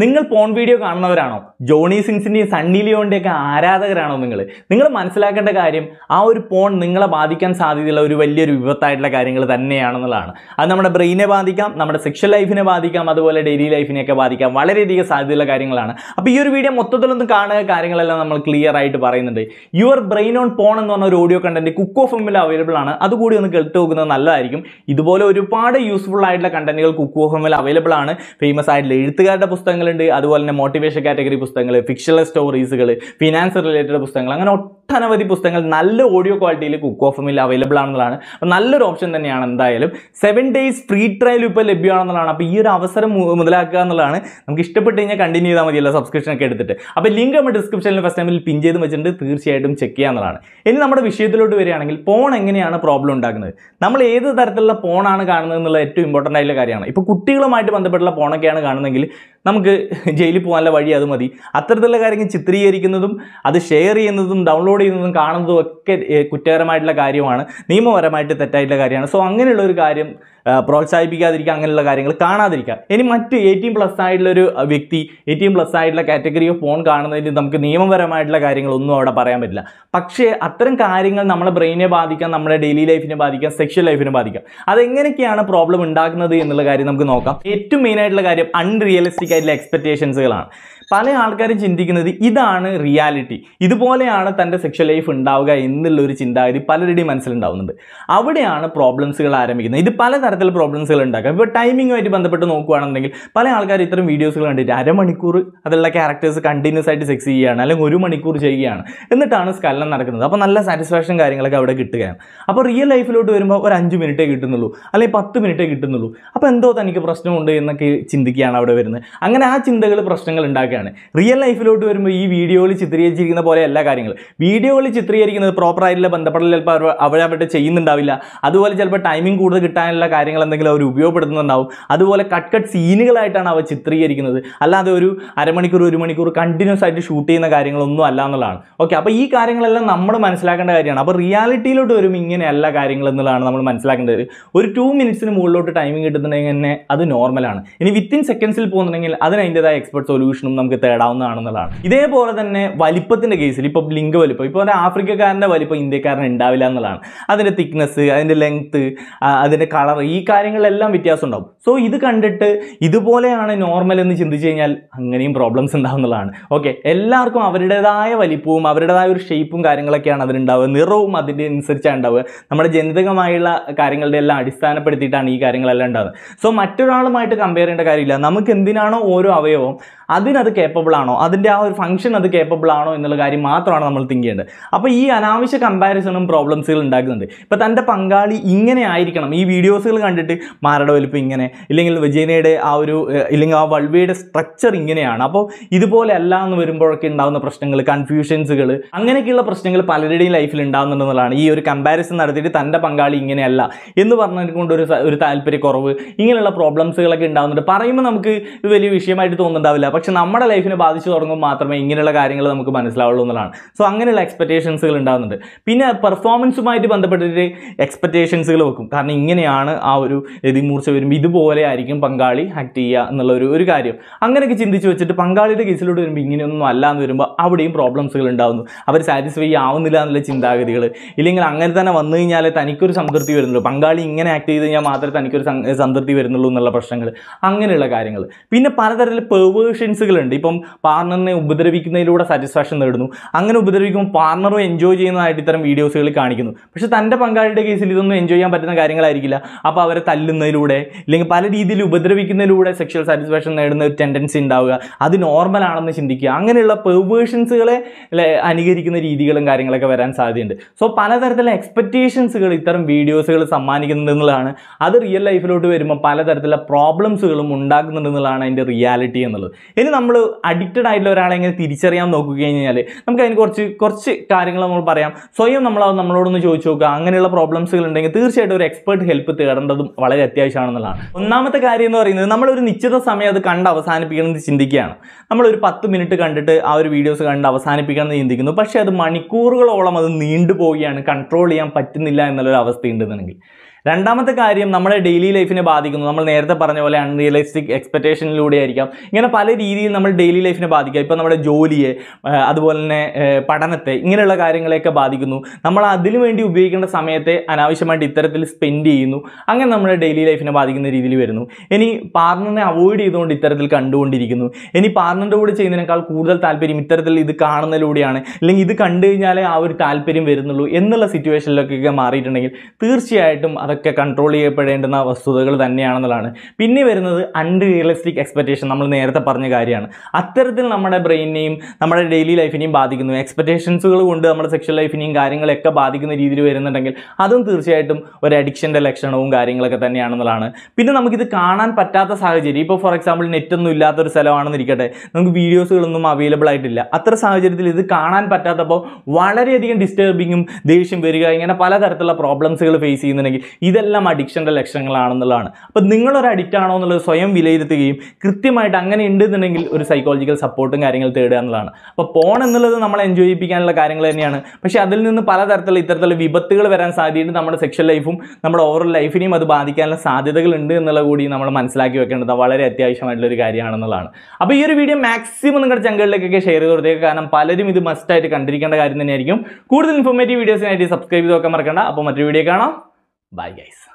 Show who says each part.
Speaker 1: നിങ്ങൾ porn video കാണുന്നവരാണോ Johnny സിംഗ്സിൻ്റെയും സണ്ണി ലിയോൻ്റെയൊക്കെ ആരാധകരാണോ നിങ്ങൾ നിങ്ങൾ മനസ്സിലാക്കേണ്ട കാര്യം ആ ഒരു പോൺ നിങ്ങളെ ബാധിക്കാൻ സാധ്യതയുള്ള ഒരു വലിയൊരു വിപത്തായിട്ടുള്ള കാര്യങ്ങൾ തന്നെയാണെന്നുള്ളതാണ് അത് നമ്മുടെ ബ്രെയിനെ ബാധിക്കാം നമ്മുടെ സെക്ഷൽ ലൈഫിനെ ബാധിക്കാം അതുപോലെ ഡെയിലി ലൈഫിനെയൊക്കെ ബാധിക്കാം വളരെയധികം സാധ്യതയുള്ള കാര്യങ്ങളാണ് അപ്പോൾ ഈ ഒരു വീഡിയോ മൊത്തത്തിലൊന്നും കാണുക കാര്യങ്ങളെല്ലാം നമ്മൾ ക്ലിയർ ആയിട്ട് പറയുന്നുണ്ട് യുവർ ബ്രെയിൻ ഓൺ പോൺ എന്ന് പറഞ്ഞ ഒരു ഓഡിയോ കണ്ടന്റ് കുക്ക് ഓഫ് എമ്മിൽ അവൈലബിൾ ആണ് അതുകൂടി ഒന്ന് കേട്ട് നോക്കുന്നത് നല്ലതായിരിക്കും ഇതുപോലെ ഒരുപാട് യൂസ്ഫുൾ ആയിട്ടുള്ള കണ്ടന്റുകൾ കുക്ക് ഓഫ് എമ്മിൽ അവൈലബിൾ ആണ് ഫേമസ് ആയിട്ടുള്ള എഴുത്തുകാരുടെ പുസ്തകങ്ങൾ പുസ്തകങ്ങളുണ്ട് അതുപോലെ തന്നെ മോട്ടിവേഷൻ കാറ്റഗറി പുസ്തകങ്ങൾ ഫിക്ഷണൽ സ്റ്റോറീസുകൾ ഫിനാൻസ് റിലേറ്റഡ് പുസ്തകങ്ങൾ അങ്ങനെ ഒട്ടനവധി പുസ്തകങ്ങൾ നല്ല ഓഡിയോ ക്വാളിറ്റിയിൽ കുക്ക് ഓഫ് മിൽ അവൈലബിൾ ആണെന്നുള്ളതാണ് അപ്പോൾ നല്ലൊരു ഓപ്ഷൻ തന്നെയാണ് എന്തായാലും സെവൻ ഡേയ്സ് ഫ്രീ ട്രയൽ ഇപ്പോൾ ലഭ്യമാണെന്നുള്ളതാണ് അപ്പോൾ ഈ ഒരു അവസരം മുതലാക്കുക എന്നുള്ളതാണ് നമുക്ക് ഇഷ്ടപ്പെട്ട് കഴിഞ്ഞാൽ കണ്ടിന്യൂ ചെയ്താൽ മതിയല്ലോ സബ്സ്ക്രിപ്ഷൻ ഒക്കെ എടുത്തിട്ട് അപ്പോൾ ലിങ്ക് നമ്മൾ ഡിസ്ക്രിപ്ഷനിൽ ഫസ്റ്റ് ടൈമിൽ പിൻ ചെയ്ത് വെച്ചിട്ടുണ്ട് തീർച്ചയായിട്ടും ചെക്ക് ചെയ്യാവുന്നതാണ് ഇനി നമ്മുടെ വിഷയത്തിലോട്ട് വരികയാണെങ്കിൽ പോൺ എങ്ങനെയാണ് പ്രോബ്ലം ഉണ്ടാക്കുന്നത് നമ്മൾ ഏത് തരത്തിലുള്ള പോണാണ് കാണുന്നത് എന്നുള്ള ഏറ്റവും ഇമ്പോർട്ടൻ്റ് ആയിട്ടുള്ള കാര്യമാണ് ഇപ്പോൾ കുട്ടികളുമായിട്ട് ബന്ധപ്പെട്ടുള്ള പോണൊക്കെയാണ് കാണുന്നതെങ്കിൽ നമുക്ക് ജയിലിൽ പോകാനുള്ള വഴി അത് മതി അത്തരത്തിലുള്ള കാര്യങ്ങൾ ചിത്രീകരിക്കുന്നതും അത് ഷെയർ ചെയ്യുന്നതും ഡൗൺലോഡ് ചെയ്യുന്നതും കാണുന്നതും ഒക്കെ കുറ്റകരമായിട്ടുള്ള കാര്യമാണ് നിയമപരമായിട്ട് തെറ്റായിട്ടുള്ള കാര്യമാണ് സോ അങ്ങനെയുള്ള ഒരു കാര്യം പ്രോത്സാഹിപ്പിക്കാതിരിക്കുക അങ്ങനെയുള്ള കാര്യങ്ങൾ കാണാതിരിക്കുക ഇനി മറ്റ് എയ്റ്റീൻ പ്ലസ് ആയിട്ടുള്ള ഒരു വ്യക്തി എയ്റ്റീൻ പ്ലസ് ആയിട്ടുള്ള കാറ്റഗറി ഓഫ് ഫോൺ കാണുന്നതിന് നമുക്ക് നിയമപരമായിട്ടുള്ള കാര്യങ്ങളൊന്നും അവിടെ പറയാൻ പറ്റില്ല പക്ഷേ അത്തരം കാര്യങ്ങൾ നമ്മുടെ ബ്രെയിനെ ബാധിക്കാം നമ്മുടെ ഡെയിലി ലൈഫിനെ ബാധിക്കാം സെക്ഷൽ ലൈഫിനെ ബാധിക്കാം അതെങ്ങനെയൊക്കെയാണ് പ്രോബ്ലം ഉണ്ടാക്കുന്നത് എന്നുള്ള കാര്യം നമുക്ക് നോക്കാം ഏറ്റവും മെയിൻ ആയിട്ടുള്ള കാര്യം അൺറിയലിസ്റ്റിക് ആയിട്ടുള്ള എക്സ്പെക്റ്റേഷൻസുകളാണ് പല ആൾക്കാരും ചിന്തിക്കുന്നത് ഇതാണ് റിയാലിറ്റി ഇതുപോലെയാണ് തൻ്റെ സെക്ഷൽ ലൈഫ് ഉണ്ടാവുക എന്നുള്ളൊരു ചിന്താഗതി പലരുടെയും മനസ്സിലുണ്ടാവുന്നുണ്ട് അവിടെയാണ് പ്രോബ്ലംസുകൾ ആരംഭിക്കുന്നത് ഇത് പലതരത്തിലുള്ള പ്രോബ്ലംസുകൾ ഉണ്ടാക്കുക ഇപ്പോൾ ടൈമിങ്ങുമായിട്ട് ബന്ധപ്പെട്ട് നോക്കുകയാണെന്നുണ്ടെങ്കിൽ പല ആൾക്കാർ ഇത്തരം വീഡിയോസുകൾ കണ്ടിട്ട് അരമണിക്കൂർ അതിലുള്ള ക്യാരക്ടേഴ്സ് കണ്ടിന്യൂസ് ആയിട്ട് സെക്സ് ചെയ്യുകയാണ് അല്ലെങ്കിൽ ഒരു മണിക്കൂർ ചെയ്യുകയാണ് എന്നിട്ടാണ് സ്കല്ലം നടക്കുന്നത് അപ്പോൾ നല്ല സാറ്റിസ്ഫാക്ഷൻ കാര്യങ്ങളൊക്കെ അവിടെ കിട്ടുകയാണ് അപ്പോൾ റിയൽ ലൈഫിലോട്ട് വരുമ്പോൾ ഒരു അഞ്ച് മിനിറ്റേ കിട്ടുന്നുള്ളൂ അല്ലെങ്കിൽ പത്ത് മിനിറ്റേ കിട്ടുന്നുള്ളൂ അപ്പോൾ എന്തോ തനിക്ക് പ്രശ്നമുണ്ട് എന്നൊക്കെ ചിന്തിക്കുകയാണ് അവിടെ വരുന്നത് അങ്ങനെ ആ ചിന്തകൾ പ്രശ്നങ്ങൾ ഉണ്ടാക്കുകയാണ് കാര്യങ്ങളാണ് റിയൽ ലൈഫിലോട്ട് വരുമ്പോൾ ഈ വീഡിയോയിൽ ചിത്രീകരിച്ചിരിക്കുന്ന പോലെ എല്ലാ കാര്യങ്ങളും വീഡിയോകളിൽ ചിത്രീകരിക്കുന്നത് പ്രോപ്പർ ആയിട്ടുള്ള ബന്ധപ്പെടൽ ചിലപ്പോൾ അവരവിടെ ചെയ്യുന്നുണ്ടാവില്ല അതുപോലെ ചിലപ്പോൾ ടൈമിംഗ് കൂടുതൽ കിട്ടാനുള്ള കാര്യങ്ങൾ എന്തെങ്കിലും അവർ ഉപയോഗപ്പെടുത്തുന്നുണ്ടാവും അതുപോലെ കട്ട് കട്ട് സീനുകളായിട്ടാണ് അവർ ചിത്രീകരിക്കുന്നത് അല്ലാതെ ഒരു അരമണിക്കൂർ ഒരു മണിക്കൂർ കണ്ടിന്യൂസ് ആയിട്ട് ഷൂട്ട് ചെയ്യുന്ന കാര്യങ്ങളൊന്നും അല്ല എന്നുള്ളതാണ് ഓക്കെ അപ്പോൾ ഈ കാര്യങ്ങളെല്ലാം നമ്മൾ മനസ്സിലാക്കേണ്ട കാര്യമാണ് അപ്പോൾ റിയാലിറ്റിയിലോട്ട് വരുമ്പോൾ ഇങ്ങനെയല്ല കാര്യങ്ങൾ എന്നുള്ളതാണ് നമ്മൾ മനസ്സിലാക്കേണ്ടത് ഒരു ടു മിനിറ്റ്സിന് മുകളിലോട്ട് ടൈമിംഗ് കിട്ടുന്നുണ്ടെങ്കിൽ തന്നെ അത് നോർമലാണ് ഇനി വിത്തിൻ സെക്കൻഡ്സിൽ പോകുന്നുണ്ടെങ്കിൽ അതിന് അതിൻ്റെതായ എക്സ്പെർട്ട് സൊല്യൂഷനും നമുക്ക് നമുക്ക് തേടാവുന്നതാണെന്നുള്ളതാണ് ഇതേപോലെ തന്നെ വലിപ്പത്തിൻ്റെ കേസിൽ ഇപ്പോൾ ലിംഗ വലിപ്പം ഇപ്പോൾ ഒരു ആഫ്രിക്കക്കാരൻ്റെ വലിപ്പം ഇന്ത്യക്കാരൻ ഉണ്ടാവില്ല എന്നുള്ളതാണ് അതിൻ്റെ തിക്നെസ് അതിൻ്റെ ലെങ്ത്ത് അതിൻ്റെ കളർ ഈ കാര്യങ്ങളെല്ലാം വ്യത്യാസം ഉണ്ടാവും സോ ഇത് കണ്ടിട്ട് ഇതുപോലെയാണ് നോർമൽ എന്ന് ചിന്തിച്ചു കഴിഞ്ഞാൽ അങ്ങനെയും പ്രോബ്ലംസ് ഉണ്ടാവുന്നതാണ് ഓക്കെ എല്ലാവർക്കും അവരുടേതായ വലിപ്പവും അവരുടേതായ ഒരു ഷേപ്പും കാര്യങ്ങളൊക്കെയാണ് അതിനുണ്ടാവുക നിറവും അതിൻ്റെ അനുസരിച്ചാണ് ഉണ്ടാവുക നമ്മുടെ ജനിതകമായുള്ള കാര്യങ്ങളുടെ എല്ലാം അടിസ്ഥാനപ്പെടുത്തിയിട്ടാണ് ഈ കാര്യങ്ങളെല്ലാം ഉണ്ടാവുന്നത് സോ മറ്റൊരാളുമായിട്ട് കമ്പയർ ചെയ്യേണ്ട കാര്യമില്ല നമുക്ക് എന്തിനാണോ ഓരോ അവയവം അതിനത് കേപ്പബിൾ ആണോ അതിൻ്റെ ആ ഒരു ഫംഗ്ഷൻ അത് കേപ്പബിൾ ആണോ എന്നുള്ള കാര്യം മാത്രമാണ് നമ്മൾ തിങ്ക് ചെയ്യേണ്ടത് അപ്പോൾ ഈ അനാവശ്യ കമ്പാരിസണും പ്രോബ്ലംസുകൾ ഉണ്ടാക്കുന്നുണ്ട് ഇപ്പോൾ തൻ്റെ പങ്കാളി ഇങ്ങനെ ആയിരിക്കണം ഈ വീഡിയോസുകൾ കണ്ടിട്ട് മാരയുടെ വലിപ്പം ഇങ്ങനെ ഇല്ലെങ്കിൽ വിജയനയുടെ ആ ഒരു ഇല്ലെങ്കിൽ ആ വൾവയുടെ സ്ട്രക്ചർ ഇങ്ങനെയാണ് അപ്പോൾ ഇതുപോലെ അല്ല എന്ന് വരുമ്പോഴൊക്കെ ഉണ്ടാകുന്ന പ്രശ്നങ്ങൾ കൺഫ്യൂഷൻസുകൾ അങ്ങനെയൊക്കെയുള്ള പ്രശ്നങ്ങൾ പലരുടെയും ലൈഫിൽ ഉണ്ടാകുന്നുണ്ടെന്നുള്ളതാണ് ഈ ഒരു കമ്പാരിസൺ നടത്തിയിട്ട് തൻ്റെ പങ്കാളി ഇങ്ങനെയല്ല എന്ന് പറഞ്ഞതുകൊണ്ട് കൊണ്ട് ഒരു ഒരു താല്പര്യക്കുറവ് ഇങ്ങനെയുള്ള പ്രോബ്ലംസുകളൊക്കെ ഉണ്ടാകുന്നുണ്ട് പറയുമ്പോൾ നമുക്ക് വലിയ വിഷയമായിട്ട് തോന്നുന്നുണ്ടാവില്ല പക്ഷെ നമ്മുടെ നമ്മുടെ ലൈഫിനെ ബാധിച്ചു തുടങ്ങും മാത്രമേ ഇങ്ങനെയുള്ള കാര്യങ്ങൾ നമുക്ക് മനസ്സിലാവുള്ളൂ എന്നുള്ളതാണ് സോ അങ്ങനെയുള്ള എക്സ്പെക്റ്റേഷൻസുകൾ ഉണ്ടാകുന്നുണ്ട് പിന്നെ പെർഫോമൻസുമായിട്ട് ബന്ധപ്പെട്ടിട്ട് എക്സ്പെക്റ്റേഷൻസുകൾ വെക്കും കാരണം ഇങ്ങനെയാണ് ആ ഒരു രതിമൂർച്ച വരുമ്പോൾ ഇതുപോലെ ആയിരിക്കും പങ്കാളി ആക്ട് ചെയ്യുക എന്നുള്ള ഒരു ഒരു കാര്യം അങ്ങനെയൊക്കെ ചിന്തിച്ച് വെച്ചിട്ട് പങ്കാളിയുടെ കേസിലോട്ട് വരുമ്പോൾ ഇങ്ങനെയൊന്നും അല്ല എന്ന് വരുമ്പോൾ അവിടെയും പ്രോബ്ലംസുകൾ ഉണ്ടാകുന്നു അവർ സാറ്റിസ്ഫൈ ആവുന്നില്ല എന്നുള്ള ചിന്താഗതികൾ ഇല്ലെങ്കിൽ അങ്ങനെ തന്നെ വന്നു കഴിഞ്ഞാൽ തനിക്കൊരു സംതൃപ്തി വരുന്നുള്ളൂ പങ്കാളി ഇങ്ങനെ ആക്ട് ചെയ്ത് കഴിഞ്ഞാൽ മാത്രമേ തനിക്കൊരു സംതൃപ്തി വരുന്നുള്ളൂ എന്നുള്ള പ്രശ്നങ്ങൾ അങ്ങനെയുള്ള കാര്യങ്ങൾ പിന്നെ പലതരത്തിൽ പെർവേഷൻസുകളുണ്ട് ചെയ്യുന്നുണ്ട് ഇപ്പം പാർട്ണറിനെ ഉപദ്രവിക്കുന്നതിലൂടെ സാറ്റിസ്ഫാക്ഷൻ നേടുന്നു അങ്ങനെ ഉപദ്രവിക്കുമ്പോൾ പാർട്ണറും എൻജോയ് ചെയ്യുന്നതായിട്ട് ഇത്തരം വീഡിയോസുകൾ കാണിക്കുന്നു പക്ഷേ തൻ്റെ പങ്കാളിയുടെ കേസിൽ ഇതൊന്നും എൻജോയ് ചെയ്യാൻ പറ്റുന്ന കാര്യങ്ങളായിരിക്കില്ല അപ്പോൾ അവരെ തല്ലുന്നതിലൂടെ അല്ലെങ്കിൽ പല രീതിയിൽ ഉപദ്രവിക്കുന്നതിലൂടെ സെക്ഷൽ സാറ്റിസ്ഫാക്ഷൻ നേടുന്ന ഒരു ടെൻഡൻസി ഉണ്ടാവുക അത് നോർമലാണെന്ന് ചിന്തിക്കുക അങ്ങനെയുള്ള പെർവേഷൻസുകളെ അനുകരിക്കുന്ന രീതികളും കാര്യങ്ങളൊക്കെ വരാൻ സാധ്യതയുണ്ട് സോ പലതരത്തിലുള്ള എക്സ്പെക്റ്റേഷൻസുകൾ ഇത്തരം വീഡിയോസുകൾ സമ്മാനിക്കുന്നുണ്ടെന്നുള്ളതാണ് അത് റിയൽ ലൈഫിലോട്ട് വരുമ്പോൾ പലതരത്തിലുള്ള പ്രോബ്ലംസുകളും ഉണ്ടാക്കുന്നുണ്ടെന്നുള്ളതാണ് അതിൻ്റെ റിയാലിറ്റി എന്നുള്ളത് ഇനി നമ്മൾ അഡിക്റ്റഡ് ആയിട്ടുള്ള ഒരാളെ എങ്ങനെ തിരിച്ചറിയാൻ നോക്കുക കഴിഞ്ഞാൽ നമുക്ക് അതിന് കുറച്ച് കുറച്ച് കാര്യങ്ങൾ നമ്മൾ പറയാം സ്വയം നമ്മൾ നമ്മളോടൊന്ന് ചോദിച്ചു നോക്കുക അങ്ങനെയുള്ള പ്രോബ്ലംസുകൾ ഉണ്ടെങ്കിൽ തീർച്ചയായിട്ടും ഒരു എക്സ്പേർട്ട് ഹെൽപ്പ് തേടേണ്ടതും വളരെ അത്യാവശ്യമാണെന്നുള്ളതാണ് ഒന്നാമത്തെ കാര്യം എന്ന് പറയുന്നത് നമ്മളൊരു നിശ്ചിത സമയം അത് കണ്ട് അവസാനിപ്പിക്കണമെന്ന് ചിന്തിക്കുകയാണ് നമ്മളൊരു പത്ത് മിനിറ്റ് കണ്ടിട്ട് ആ ഒരു വീഡിയോസ് കണ്ട് അവസാനിപ്പിക്കണമെന്ന് ചിന്തിക്കുന്നു പക്ഷേ അത് മണിക്കൂറുകളോളം അത് നീണ്ടുപോവുകയാണ് കൺട്രോൾ ചെയ്യാൻ പറ്റുന്നില്ല എന്നുള്ളൊരു അവസ്ഥയുണ്ടെന്നുണ്ടെങ്കിൽ രണ്ടാമത്തെ കാര്യം നമ്മുടെ ഡെയിലി ലൈഫിനെ ബാധിക്കുന്നു നമ്മൾ നേരത്തെ പറഞ്ഞ പോലെ അൺറിയലിസ്റ്റിക് എക്സ്പെക്ടേഷനിലൂടെ ആയിരിക്കാം ഇങ്ങനെ പല രീതിയിൽ നമ്മൾ ഡെയിലി ലൈഫിനെ ബാധിക്കുക ഇപ്പോൾ നമ്മുടെ ജോലിയെ അതുപോലെ തന്നെ പഠനത്തെ ഇങ്ങനെയുള്ള കാര്യങ്ങളെയൊക്കെ ബാധിക്കുന്നു നമ്മൾ അതിനു വേണ്ടി ഉപയോഗിക്കേണ്ട സമയത്തെ അനാവശ്യമായിട്ട് ഇത്തരത്തിൽ സ്പെൻഡ് ചെയ്യുന്നു അങ്ങനെ നമ്മുടെ ഡെയിലി ലൈഫിനെ ബാധിക്കുന്ന രീതിയിൽ വരുന്നു ഇനി പാർട്ണറിനെ അവോയ്ഡ് ചെയ്തുകൊണ്ട് ഇത്തരത്തിൽ കണ്ടുകൊണ്ടിരിക്കുന്നു ഇനി പാർട്ണറിൻ്റെ കൂടെ ചെയ്യുന്നതിനേക്കാൾ കൂടുതൽ താല്പര്യം ഇത്തരത്തിൽ ഇത് കാണുന്നതിലൂടെയാണ് അല്ലെങ്കിൽ ഇത് കണ്ടു കഴിഞ്ഞാലേ ആ ഒരു താല്പര്യം വരുന്നുള്ളൂ എന്നുള്ള സിറ്റുവേഷനിലൊക്കെ മാറിയിട്ടുണ്ടെങ്കിൽ തീർച്ചയായിട്ടും അത് അതൊക്കെ കൺട്രോൾ ചെയ്യപ്പെടേണ്ടുന്ന വസ്തുതകൾ തന്നെയാണെന്നുള്ളതാണ് പിന്നെ വരുന്നത് അൺറിയലിസ്റ്റിക് എക്സ്പെക്റ്റേഷൻ നമ്മൾ നേരത്തെ പറഞ്ഞ കാര്യമാണ് അത്തരത്തിൽ നമ്മുടെ ബ്രെയിനിനെയും നമ്മുടെ ഡെയിലി ലൈഫിനെയും ബാധിക്കുന്നു എക്സ്പെക്റ്റേഷൻസുകൾ കൊണ്ട് നമ്മുടെ സെക്ഷൽ ലൈഫിനെയും കാര്യങ്ങളൊക്കെ ബാധിക്കുന്ന രീതിയിൽ വരുന്നുണ്ടെങ്കിൽ അതും തീർച്ചയായിട്ടും ഒരു അഡിക്ഷൻ്റെ ലക്ഷണവും കാര്യങ്ങളൊക്കെ തന്നെയാണെന്നുള്ളതാണ് പിന്നെ നമുക്കിത് കാണാൻ പറ്റാത്ത സാഹചര്യം ഇപ്പോൾ ഫോർ എക്സാമ്പിൾ നെറ്റൊന്നും ഇല്ലാത്തൊരു സ്ഥലമാണെന്നിരിക്കട്ടെ നമുക്ക് വീഡിയോസുകളൊന്നും അവൈലബിൾ ആയിട്ടില്ല അത്ര സാഹചര്യത്തിൽ ഇത് കാണാൻ പറ്റാത്തപ്പോൾ വളരെയധികം ഡിസ്റ്റർബിങ്ങും ദേഷ്യം വരിക ഇങ്ങനെ പലതരത്തിലുള്ള പ്രോബ്ലംസുകൾ ഫേസ് ചെയ്യുന്നുണ്ടെങ്കിൽ ഇതെല്ലാം അഡിക്ഷൻ്റെ ലക്ഷണങ്ങളാണെന്നുള്ളതാണ് അപ്പോൾ നിങ്ങളൊരു അഡിക്റ്റ് ആണോ എന്നുള്ളത് സ്വയം വിലയിരുത്തുകയും കൃത്യമായിട്ട് അങ്ങനെ ഉണ്ട് എന്നുണ്ടെങ്കിൽ ഒരു സൈക്കോളജിക്കൽ സപ്പോർട്ടും കാര്യങ്ങൾ തേടുക എന്നുള്ളതാണ് അപ്പോൾ പോൺ എന്നുള്ളത് നമ്മൾ എൻജോയ് ചെയ്യിപ്പിക്കാനുള്ള കാര്യങ്ങൾ തന്നെയാണ് പക്ഷേ അതിൽ നിന്ന് പലതരത്തിലുള്ള ഇത്തരത്തിലുള്ള വിപത്തുകൾ വരാൻ സാധ്യതയുണ്ട് നമ്മുടെ സെക്ഷൽ ലൈഫും നമ്മുടെ ഓവർ ലൈഫിനെയും അത് ബാധിക്കാനുള്ള സാധ്യതകളുണ്ട് എന്നുള്ള കൂടി നമ്മൾ മനസ്സിലാക്കി വെക്കേണ്ടത് വളരെ അത്യാവശ്യമായിട്ടുള്ളൊരു കാര്യമാണെന്നുള്ളതാണ് അപ്പോൾ ഈ ഒരു വീഡിയോ മാക്സിമം നിങ്ങളുടെ ചങ്കളിലേക്കൊക്കെ ഷെയർ ചെയ്ത് കൊടുത്തേക്ക് കാരണം പലരും ഇത് മസ്റ്റായിട്ട് കണ്ടിരിക്കേണ്ട കാര്യം തന്നെയായിരിക്കും കൂടുതൽ ഇൻഫോർമേറ്റീവ് വീഡിയോസിനായിട്ട് സബ്സ്ക്രൈബ് ചെയ്ത് നോക്കാൻ മറക്കണ്ട അപ്പോൾ മറ്റൊരു വീഡിയോ കാണാം Bye guys.